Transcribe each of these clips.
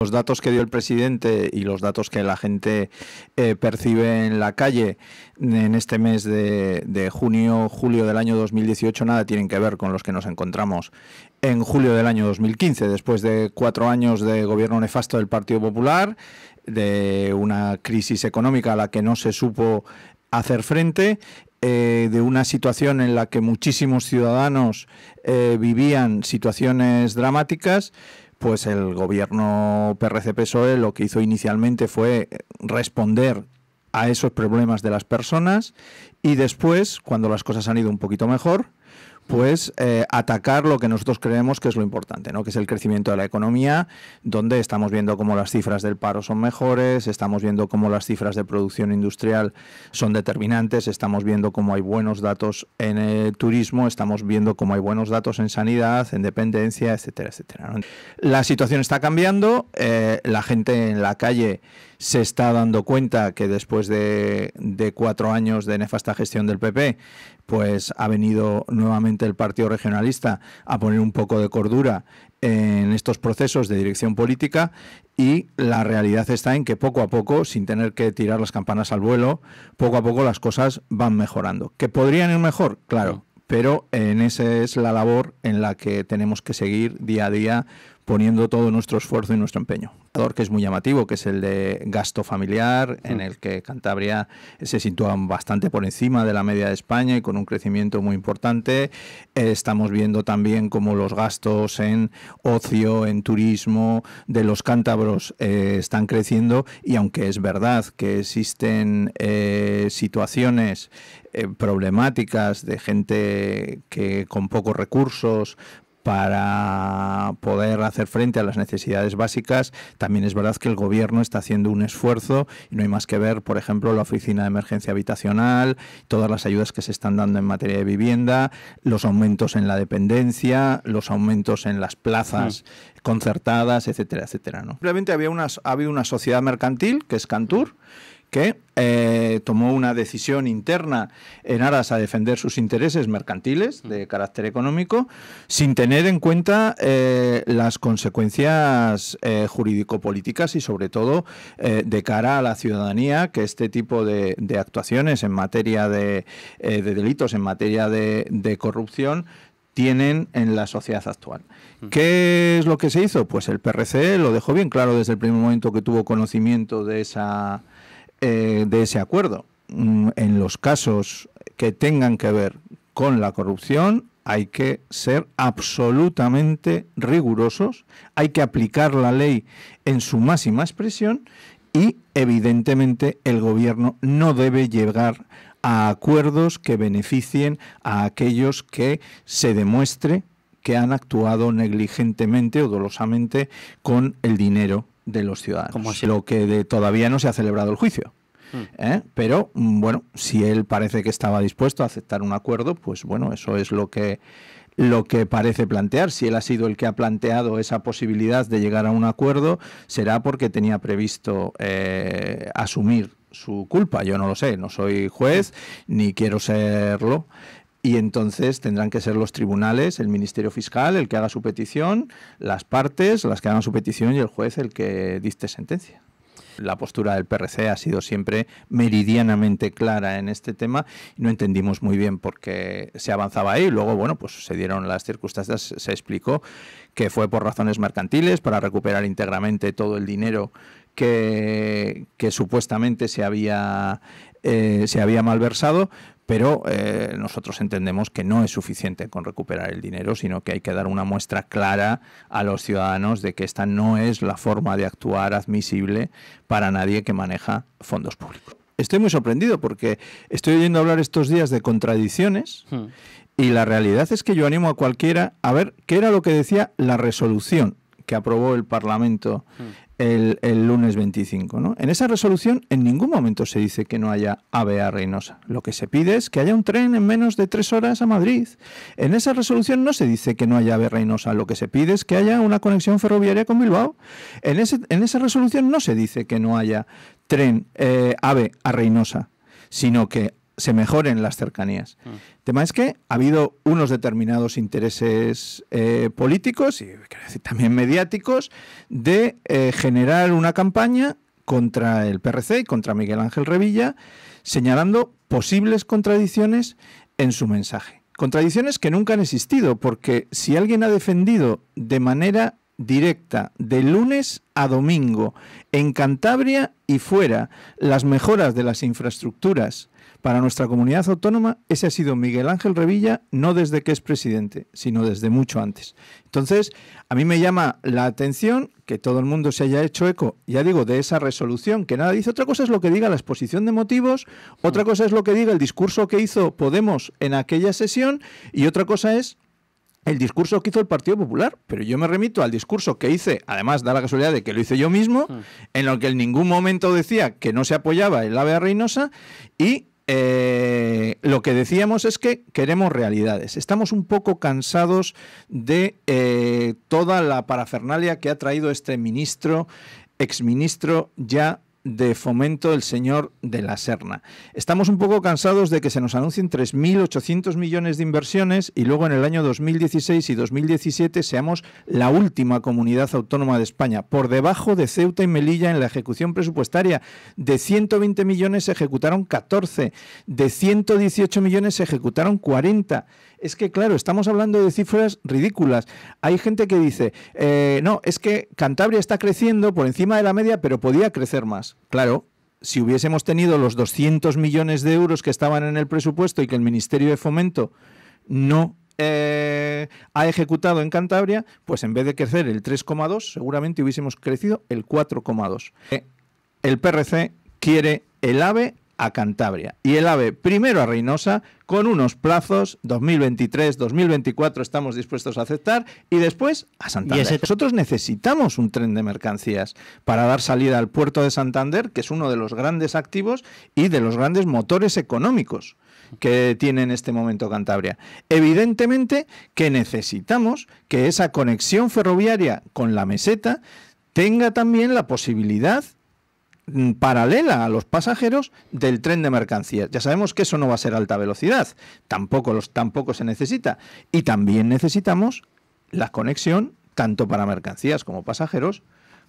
los datos que dio el presidente y los datos que la gente eh, percibe en la calle en este mes de, junio, julio del año 2018, nada tienen que ver con los que nos encontramos en julio del año 2015, después de cuatro años de gobierno nefasto del Partido Popular, de una crisis económica a la que no se supo hacer frente, eh, de una situación en la que muchísimos ciudadanos eh, vivían situaciones dramáticas pues el gobierno PRC-PSOE lo que hizo inicialmente fue responder a esos problemas de las personas y después, cuando las cosas han ido un poquito mejor, pues eh, atacar lo que nosotros creemos que es lo importante, ¿no? que es el crecimiento de la economía, donde estamos viendo cómo las cifras del paro son mejores, estamos viendo cómo las cifras de producción industrial son determinantes, estamos viendo cómo hay buenos datos en el turismo, estamos viendo cómo hay buenos datos en sanidad, en dependencia, etcétera, etcétera. La situación está cambiando, eh, la gente en la calle se está dando cuenta que después de, cuatro años de nefasta gestión del PP, pues ha venido nuevamente el Partido Regionalista a poner un poco de cordura en estos procesos de dirección política y la realidad está en que poco a poco, sin tener que tirar las campanas al vuelo, poco a poco las cosas van mejorando. ¿Que podrían ir mejor? Claro, mm. pero en esa es la labor en la que tenemos que seguir día a día poniendo todo nuestro esfuerzo y nuestro empeño. Que es muy llamativo, que es el de gasto familiar, en mm. el que Cantabria se sitúa bastante por encima de la media de España y con un crecimiento muy importante. Eh, estamos viendo también cómo los gastos en ocio, en turismo de los cántabros eh, están creciendo y aunque es verdad que existen eh, situaciones problemáticas de gente que con pocos recursos para poder hacer frente a las necesidades básicas. También es verdad que el Gobierno está haciendo un esfuerzo y no hay más que ver, por ejemplo, la Oficina de Emergencia Habitacional, todas las ayudas que se están dando en materia de vivienda, los aumentos en la dependencia, los aumentos en las plazas mm. concertadas, etcétera, etcétera. ¿no? Simplemente había una, había una sociedad mercantil, que es Cantur, que eh, tomó una decisión interna en aras a defender sus intereses mercantiles de carácter económico, sin tener en cuenta eh, las consecuencias eh, jurídico-políticas y sobre todo de cara a la ciudadanía que este tipo de, actuaciones en materia de, delitos, en materia de, de corrupción, tienen en la sociedad actual. ¿Qué es lo que se hizo? Pues el PRC lo dejó bien claro desde el primer momento que tuvo conocimiento de esa eh, de ese acuerdo. Mm, en los casos que tengan que ver con la corrupción hay que ser absolutamente rigurosos, hay que aplicar la ley en su máxima expresión y evidentemente el gobierno no debe llegar a acuerdos que beneficien a aquellos que se demuestre que han actuado negligentemente o dolosamente con el dinero de los ciudadanos, lo que de, todavía no se ha celebrado el juicio. Hmm. ¿eh? Pero bueno, si él parece que estaba dispuesto a aceptar un acuerdo, pues bueno, eso es lo que lo que parece plantear. Si él ha sido el que ha planteado esa posibilidad de llegar a un acuerdo, será porque tenía previsto eh, asumir su culpa. Yo no lo sé, no soy juez ni quiero serlo, y entonces tendrán que ser los tribunales, el Ministerio Fiscal, el que haga su petición, las partes, las que hagan su petición y el juez el que dicte sentencia. La postura del PRC ha sido siempre meridianamente clara en este tema. No entendimos muy bien por qué se avanzaba ahí. Luego, bueno, pues se dieron las circunstancias, se explicó que fue por razones mercantiles, para recuperar íntegramente todo el dinero que, que, supuestamente se había eh, se había malversado, pero eh, nosotros entendemos que no es suficiente con recuperar el dinero, sino que hay que dar una muestra clara a los ciudadanos de que esta no es la forma de actuar admisible para nadie que maneja fondos públicos. Estoy muy sorprendido porque estoy oyendo hablar estos días de contradicciones hmm. y la realidad es que yo animo a cualquiera a ver qué era lo que decía la resolución que aprobó el Parlamento el, lunes 25. En esa resolución en ningún momento se dice que no haya AVE a Reynosa. Lo que se pide es que haya un tren en menos de tres horas a Madrid. En esa resolución no se dice que no haya AVE a Reynosa. Lo que se pide es que haya una conexión ferroviaria con Bilbao. En, ese, en esa resolución no se dice que no haya tren eh, AVE a Reynosa sino que se mejoren las cercanías. El mm. tema es que ha habido unos determinados intereses eh, políticos y también mediáticos de eh, generar una campaña contra el PRC y contra Miguel Ángel Revilla, señalando posibles contradicciones en su mensaje. Contradicciones que nunca han existido, porque si alguien ha defendido de manera directa de lunes a domingo en Cantabria y fuera las mejoras de las infraestructuras para nuestra comunidad autónoma, ese ha sido Miguel Ángel Revilla, no desde que es presidente, sino desde mucho antes. Entonces, a mí me llama la atención que todo el mundo se haya hecho eco, ya digo, de esa resolución, que nada dice. Otra cosa es lo que diga la exposición de motivos, otra cosa es lo que diga el discurso que hizo Podemos en aquella sesión y otra cosa es el discurso que hizo el Partido Popular, pero yo me remito al discurso que hice, además da la casualidad de que lo hice yo mismo, mm. en lo que en ningún momento decía que no se apoyaba el la Reynosa y eh, lo que decíamos es que queremos realidades. Estamos un poco cansados de eh, toda la parafernalia que ha traído este ministro, exministro ya de Fomento del señor de la Serna. Estamos un poco cansados de que se nos anuncien 3.800 millones de inversiones y luego en el año 2016 y 2017 seamos la última comunidad autónoma de España, por debajo de Ceuta y Melilla en la ejecución presupuestaria. De 120 millones se ejecutaron 14, de 118 millones se ejecutaron 40. Es que, claro, estamos hablando de cifras ridículas. Hay gente que dice, eh, no, es que Cantabria está creciendo por encima de la media, pero podía crecer más. Claro, si hubiésemos tenido los 200 millones de euros que estaban en el presupuesto y que el Ministerio de Fomento no eh, ha ejecutado en Cantabria, pues en vez de crecer el 3,2, seguramente hubiésemos crecido el 4,2. Eh, el PRC quiere el AVE a Cantabria y el AVE primero a Reynosa con unos plazos 2023-2024 estamos dispuestos a aceptar y después a Santander. Nosotros necesitamos un tren de mercancías para dar salida al puerto de Santander, que es uno de los grandes activos y de los grandes motores económicos que tiene en este momento Cantabria. Evidentemente que necesitamos que esa conexión ferroviaria con la meseta tenga también la posibilidad Mm, paralela a los pasajeros del tren de mercancías. Ya sabemos que eso no va a ser alta velocidad, tampoco, los, tampoco se necesita. Y también necesitamos la conexión, tanto para mercancías como pasajeros,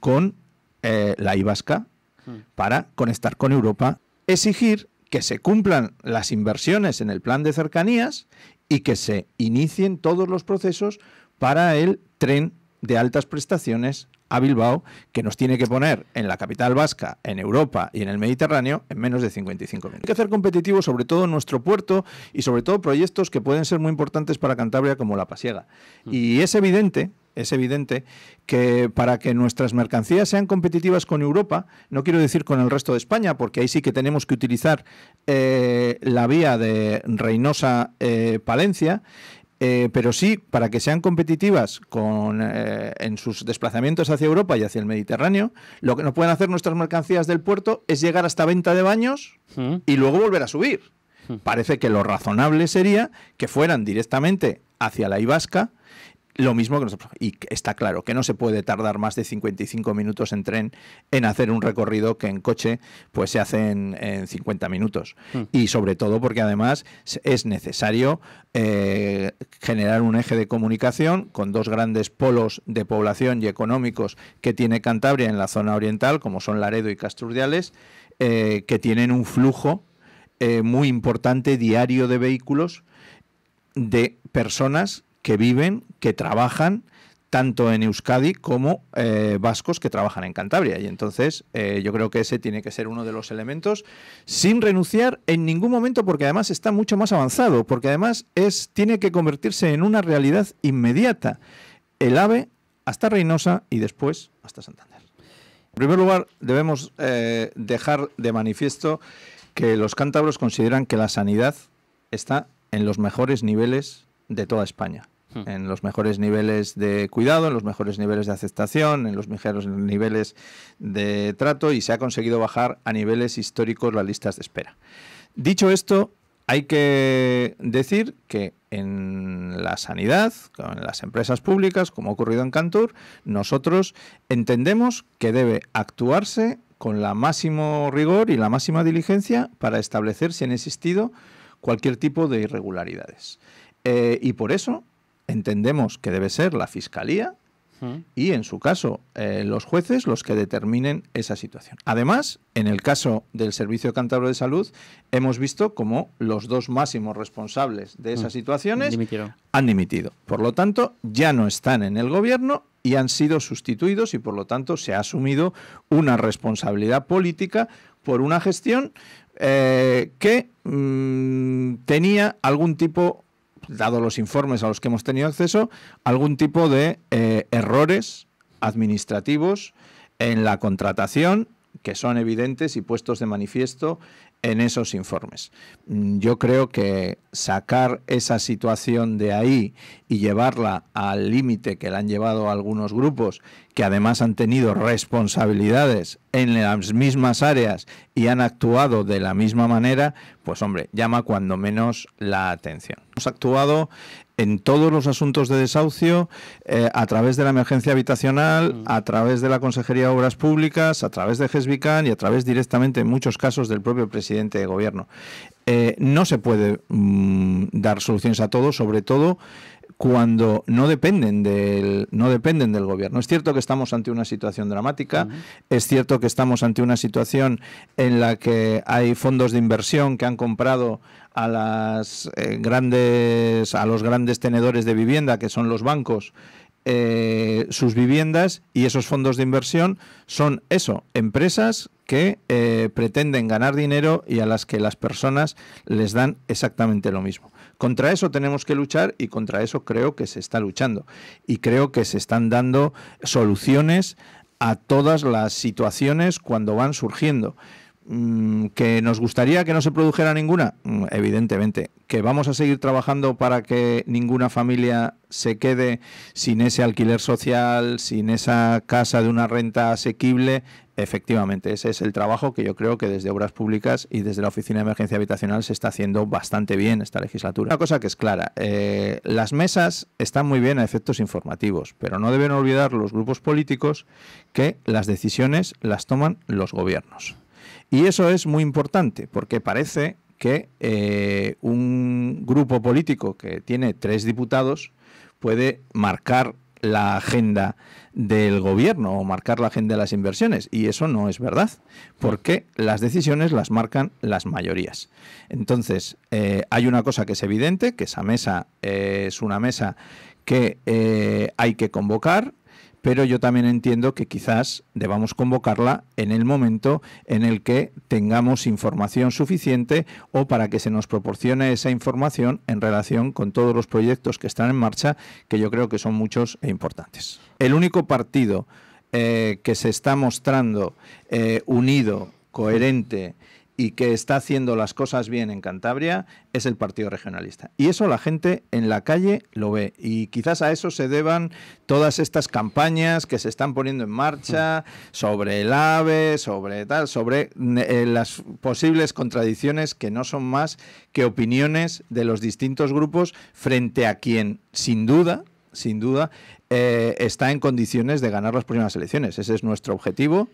con eh, la Ibasca hmm. para conectar con Europa, exigir que se cumplan las inversiones en el plan de cercanías y que se inicien todos los procesos para el tren de altas prestaciones a Bilbao, que nos tiene que poner en la capital vasca, en Europa y en el Mediterráneo en menos de 55 minutos. Hay que hacer competitivo sobre todo nuestro puerto y sobre todo proyectos que pueden ser muy importantes para Cantabria como la Pasiega. Mm. Y es evidente es evidente que para que nuestras mercancías sean competitivas con Europa, no quiero decir con el resto de España, porque ahí sí que tenemos que utilizar eh, la vía de Reynosa-Palencia, eh, eh, pero sí, para que sean competitivas eh, en sus desplazamientos hacia Europa y hacia el Mediterráneo, lo que nos pueden hacer nuestras mercancías del puerto es llegar hasta venta de baños mm. y luego volver a subir. Mm. Parece que lo razonable sería que fueran directamente hacia la Ibasca lo mismo que nosotros. Y está claro que no se puede tardar más de 55 minutos en tren en hacer un recorrido que en coche pues se hace en, 50 minutos. Hmm. Y sobre todo porque además es necesario eh, generar un eje de comunicación con dos grandes polos de población y económicos que tiene Cantabria en la zona oriental, como son Laredo y Casturdiales, eh, que tienen un flujo eh, muy importante diario de vehículos de personas que viven, que trabajan tanto en Euskadi como eh, vascos que trabajan en Cantabria. Y entonces eh, yo creo que ese tiene que ser uno de los elementos sin renunciar en ningún momento porque además está mucho más avanzado, porque además es, tiene que convertirse en una realidad inmediata. El AVE hasta Reynosa y después hasta Santander. En primer lugar, debemos eh, dejar de manifiesto que los cántabros consideran que la sanidad está en los mejores niveles de toda España. Hmm. en los mejores niveles de cuidado, en los mejores niveles de aceptación, en los mejores niveles de trato y se ha conseguido bajar a niveles históricos las listas de espera. Dicho esto, hay que decir que en la sanidad, en las empresas públicas, como ha ocurrido en Cantur, nosotros entendemos que debe actuarse con la máximo rigor y la máxima diligencia para establecer si han existido cualquier tipo de irregularidades. Eh, y por eso entendemos que debe ser la Fiscalía hmm. y, en su caso, eh, los jueces los que determinen esa situación. Además, en el caso del Servicio Cántabro de Salud, hemos visto como los dos máximos responsables de esas hmm. situaciones han dimitido. Por lo tanto, ya no están en el Gobierno y han sido sustituidos y, por lo tanto, se ha asumido una responsabilidad política por una gestión eh, que mm, tenía algún tipo dado los informes a los que hemos tenido acceso, algún tipo de eh, errores administrativos en la contratación que son evidentes y puestos de manifiesto en esos informes. Mm, yo creo que sacar esa situación de ahí y llevarla al límite que la han llevado algunos grupos que además han tenido responsabilidades en las mismas áreas y han actuado de la misma manera, pues hombre, llama cuando menos la atención. Hemos actuado en todos los asuntos de desahucio, eh, a través de la emergencia habitacional, mm. a través de la Consejería de Obras Públicas, a través de GESBICAN y a través directamente, en muchos casos, del propio presidente de gobierno. Eh, no se puede mm, dar soluciones a todo, sobre todo cuando no dependen del, no dependen del gobierno. Es cierto que estamos ante una situación dramática, es cierto que estamos ante una situación en la que hay fondos de inversión que han comprado a las eh, grandes a los grandes tenedores de vivienda que son los bancos eh, sus viviendas y esos fondos de inversión son eso, empresas que eh, pretenden ganar dinero y a las que las personas les dan exactamente lo mismo. Contra eso tenemos que luchar y contra eso creo que se está luchando. Y creo que se están dando soluciones a todas las situaciones cuando van surgiendo. Mm, que nos gustaría que no se produjera ninguna, mm, evidentemente, que vamos a seguir trabajando para que ninguna familia se quede sin ese alquiler social, sin esa casa de una renta asequible, efectivamente, ese es el trabajo que yo creo que desde Obras Públicas y desde la Oficina de Emergencia Habitacional se está haciendo bastante bien esta legislatura. Una cosa que es clara, eh, las mesas están muy bien a efectos informativos, pero no deben olvidar los grupos políticos que las decisiones las toman los gobiernos. Y eso es muy importante, porque parece que eh, un grupo político que tiene tres diputados puede marcar la agenda del gobierno o marcar la agenda de las inversiones. Y eso no es verdad, porque las decisiones las marcan las mayorías. Entonces, eh, hay una cosa que es evidente, que esa mesa eh, es una mesa que hay que convocar, pero yo también entiendo que quizás debamos convocarla en el momento en el que tengamos información suficiente o para que se nos proporcione esa información en relación con todos los proyectos que están en marcha, que yo creo que son muchos e importantes. El único partido eh, que se está mostrando eh, unido, coherente, y que está haciendo las cosas bien en Cantabria es el Partido Regionalista. Y eso la gente en la calle lo ve. Y quizás a eso se deban todas estas campañas que se están poniendo en marcha mm. sobre el AVE, sobre tal, sobre eh, las posibles contradicciones que no son más que opiniones de los distintos grupos frente a quien, sin duda, sin duda, eh, está en condiciones de ganar las próximas elecciones. Ese es nuestro objetivo.